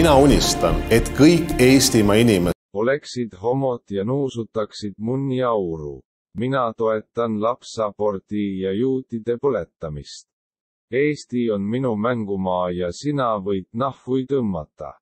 mina unistan, et kõik Eestimaa inimesed oleksid homod ja nuusutaksid mun jauru. mina toetan lapsapordi ja juutide põletamist. Eesti on minu mängumaa ja sina võid nahvu tõmmata.